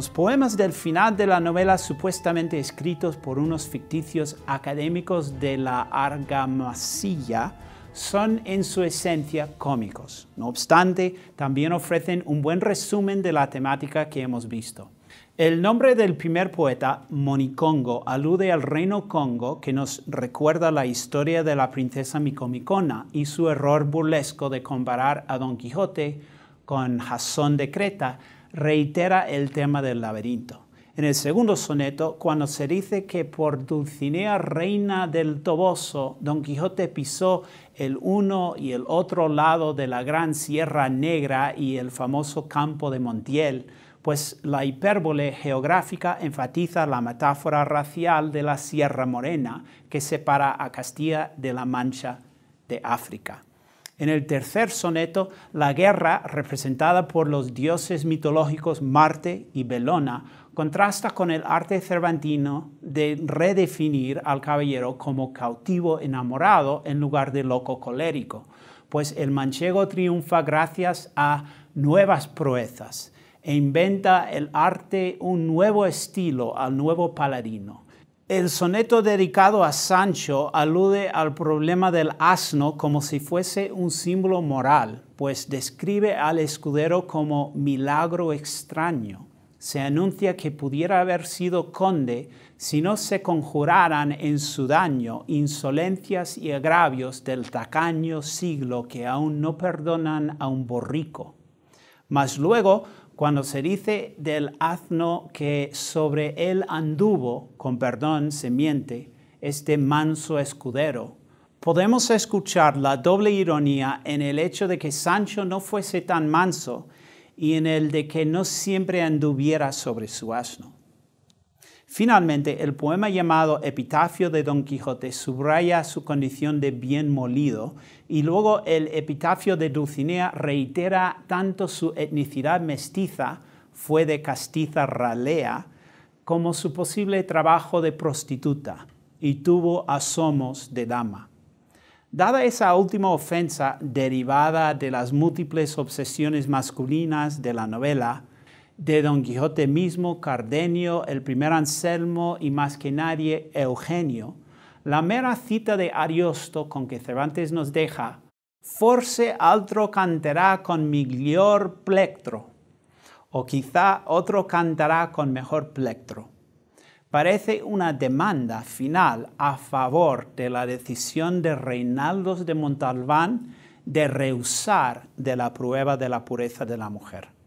Los poemas del final de la novela, supuestamente escritos por unos ficticios académicos de la argamasilla, son en su esencia cómicos. No obstante, también ofrecen un buen resumen de la temática que hemos visto. El nombre del primer poeta, Monicongo, alude al reino Congo que nos recuerda la historia de la princesa Micomicona y su error burlesco de comparar a Don Quijote con Jasón de Creta, reitera el tema del laberinto. En el segundo soneto, cuando se dice que por Dulcinea, reina del Toboso, Don Quijote pisó el uno y el otro lado de la gran Sierra Negra y el famoso campo de Montiel, pues la hipérbole geográfica enfatiza la metáfora racial de la Sierra Morena que separa a Castilla de la Mancha de África. En el tercer soneto, la guerra, representada por los dioses mitológicos Marte y Belona, contrasta con el arte cervantino de redefinir al caballero como cautivo enamorado en lugar de loco colérico, pues el manchego triunfa gracias a nuevas proezas e inventa el arte un nuevo estilo al nuevo paladino el soneto dedicado a Sancho alude al problema del asno como si fuese un símbolo moral, pues describe al escudero como milagro extraño. Se anuncia que pudiera haber sido conde si no se conjuraran en su daño insolencias y agravios del tacaño siglo que aún no perdonan a un borrico. Mas luego, cuando se dice del asno que sobre él anduvo, con perdón se miente, este manso escudero, podemos escuchar la doble ironía en el hecho de que Sancho no fuese tan manso y en el de que no siempre anduviera sobre su asno. Finalmente, el poema llamado Epitafio de Don Quijote subraya su condición de bien molido y luego el Epitafio de Dulcinea reitera tanto su etnicidad mestiza, fue de castiza ralea, como su posible trabajo de prostituta y tuvo asomos de dama. Dada esa última ofensa derivada de las múltiples obsesiones masculinas de la novela, de Don Quijote mismo, Cardenio, el primer Anselmo y más que nadie Eugenio, la mera cita de Ariosto con que Cervantes nos deja, forse altro cantará con miglior plectro, o quizá otro cantará con mejor plectro. Parece una demanda final a favor de la decisión de Reinaldos de Montalbán de rehusar de la prueba de la pureza de la mujer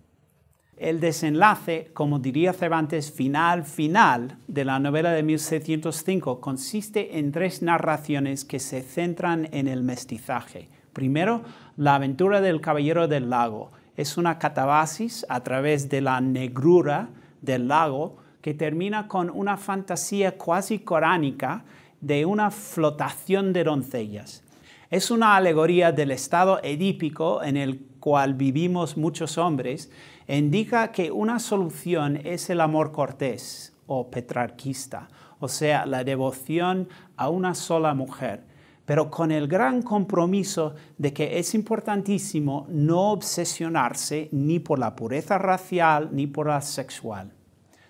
el desenlace, como diría Cervantes, final, final de la novela de 1605 consiste en tres narraciones que se centran en el mestizaje. Primero, la aventura del caballero del lago. Es una catabasis a través de la negrura del lago que termina con una fantasía cuasi coránica de una flotación de doncellas. Es una alegoría del estado edípico en el cual vivimos muchos hombres, indica que una solución es el amor cortés o petrarquista, o sea, la devoción a una sola mujer, pero con el gran compromiso de que es importantísimo no obsesionarse ni por la pureza racial ni por la sexual.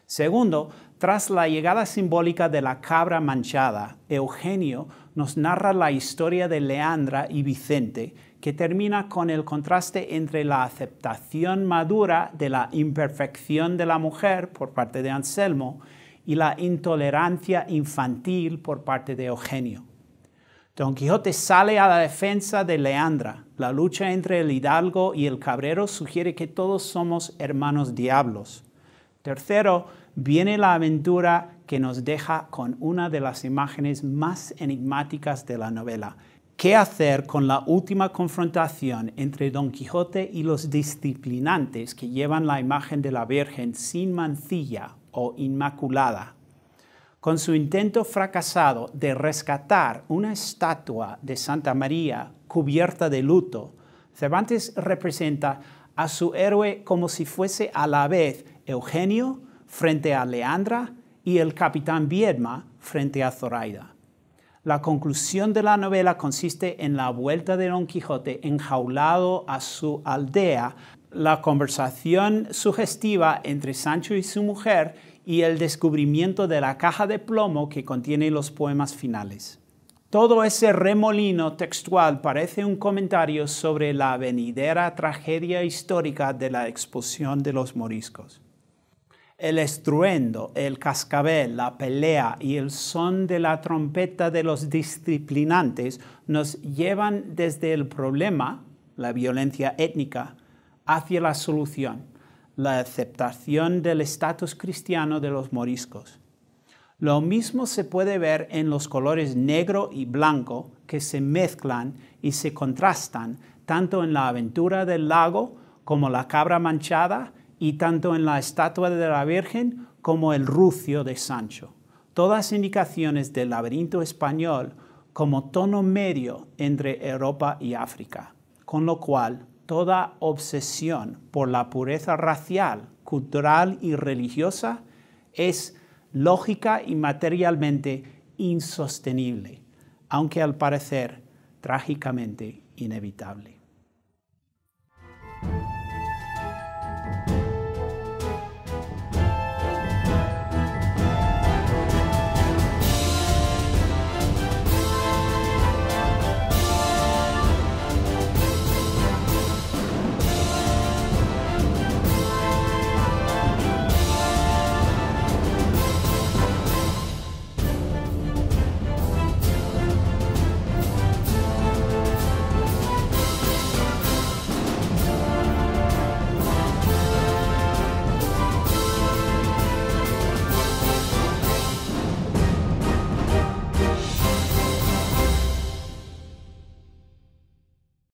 Segundo, tras la llegada simbólica de la cabra manchada, Eugenio nos narra la historia de Leandra y Vicente, que termina con el contraste entre la aceptación madura de la imperfección de la mujer por parte de Anselmo y la intolerancia infantil por parte de Eugenio. Don Quijote sale a la defensa de Leandra. La lucha entre el hidalgo y el cabrero sugiere que todos somos hermanos diablos. Tercero, viene la aventura que nos deja con una de las imágenes más enigmáticas de la novela, qué hacer con la última confrontación entre Don Quijote y los disciplinantes que llevan la imagen de la Virgen sin mancilla o inmaculada. Con su intento fracasado de rescatar una estatua de Santa María cubierta de luto, Cervantes representa a su héroe como si fuese a la vez Eugenio frente a Leandra y el capitán Viedma frente a Zoraida. La conclusión de la novela consiste en la vuelta de Don Quijote enjaulado a su aldea, la conversación sugestiva entre Sancho y su mujer y el descubrimiento de la caja de plomo que contiene los poemas finales. Todo ese remolino textual parece un comentario sobre la venidera tragedia histórica de la expulsión de los moriscos el estruendo, el cascabel, la pelea y el son de la trompeta de los disciplinantes nos llevan desde el problema, la violencia étnica, hacia la solución, la aceptación del estatus cristiano de los moriscos. Lo mismo se puede ver en los colores negro y blanco que se mezclan y se contrastan tanto en la aventura del lago como la cabra manchada y tanto en la estatua de la Virgen como el rucio de Sancho. Todas indicaciones del laberinto español como tono medio entre Europa y África, con lo cual toda obsesión por la pureza racial, cultural y religiosa es lógica y materialmente insostenible, aunque al parecer trágicamente inevitable.